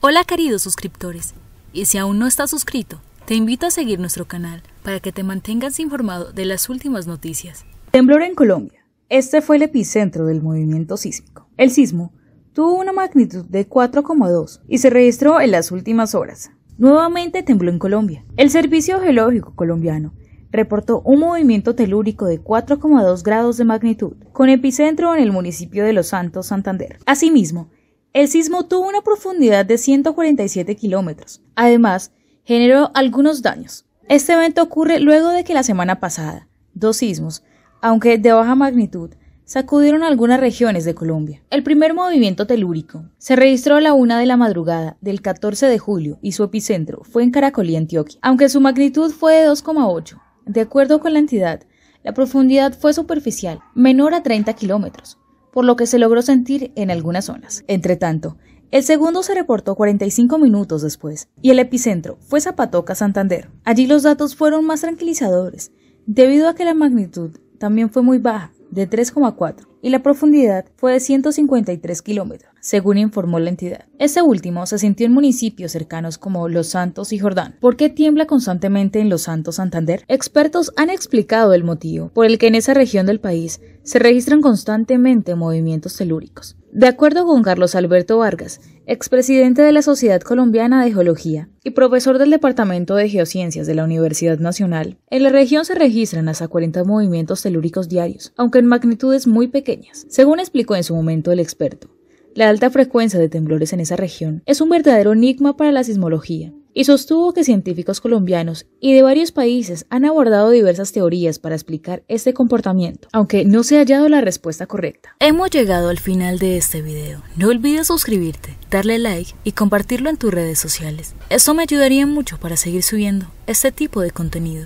Hola queridos suscriptores, y si aún no estás suscrito, te invito a seguir nuestro canal para que te mantengas informado de las últimas noticias. Temblor en Colombia. Este fue el epicentro del movimiento sísmico. El sismo tuvo una magnitud de 4,2 y se registró en las últimas horas. Nuevamente tembló en Colombia. El Servicio Geológico Colombiano reportó un movimiento telúrico de 4,2 grados de magnitud, con epicentro en el municipio de Los Santos, Santander. Asimismo, el sismo tuvo una profundidad de 147 kilómetros. Además, generó algunos daños. Este evento ocurre luego de que la semana pasada, dos sismos, aunque de baja magnitud, sacudieron algunas regiones de Colombia. El primer movimiento telúrico se registró a la una de la madrugada del 14 de julio y su epicentro fue en Caracolí, Antioquia. Aunque su magnitud fue de 2,8, de acuerdo con la entidad, la profundidad fue superficial, menor a 30 kilómetros por lo que se logró sentir en algunas zonas. Entre tanto, el segundo se reportó 45 minutos después y el epicentro fue Zapatoca, Santander. Allí los datos fueron más tranquilizadores, debido a que la magnitud también fue muy baja, de 3,4 y la profundidad fue de 153 kilómetros, según informó la entidad. Este último se sintió en municipios cercanos como Los Santos y Jordán. ¿Por qué tiembla constantemente en Los Santos Santander? Expertos han explicado el motivo por el que en esa región del país se registran constantemente movimientos telúricos. De acuerdo con Carlos Alberto Vargas, expresidente de la Sociedad Colombiana de Geología y profesor del Departamento de Geociencias de la Universidad Nacional, en la región se registran hasta 40 movimientos telúricos diarios, aunque en magnitudes muy pequeñas según explicó en su momento el experto, la alta frecuencia de temblores en esa región es un verdadero enigma para la sismología, y sostuvo que científicos colombianos y de varios países han abordado diversas teorías para explicar este comportamiento, aunque no se ha hallado la respuesta correcta. Hemos llegado al final de este video. No olvides suscribirte, darle like y compartirlo en tus redes sociales. Eso me ayudaría mucho para seguir subiendo este tipo de contenido.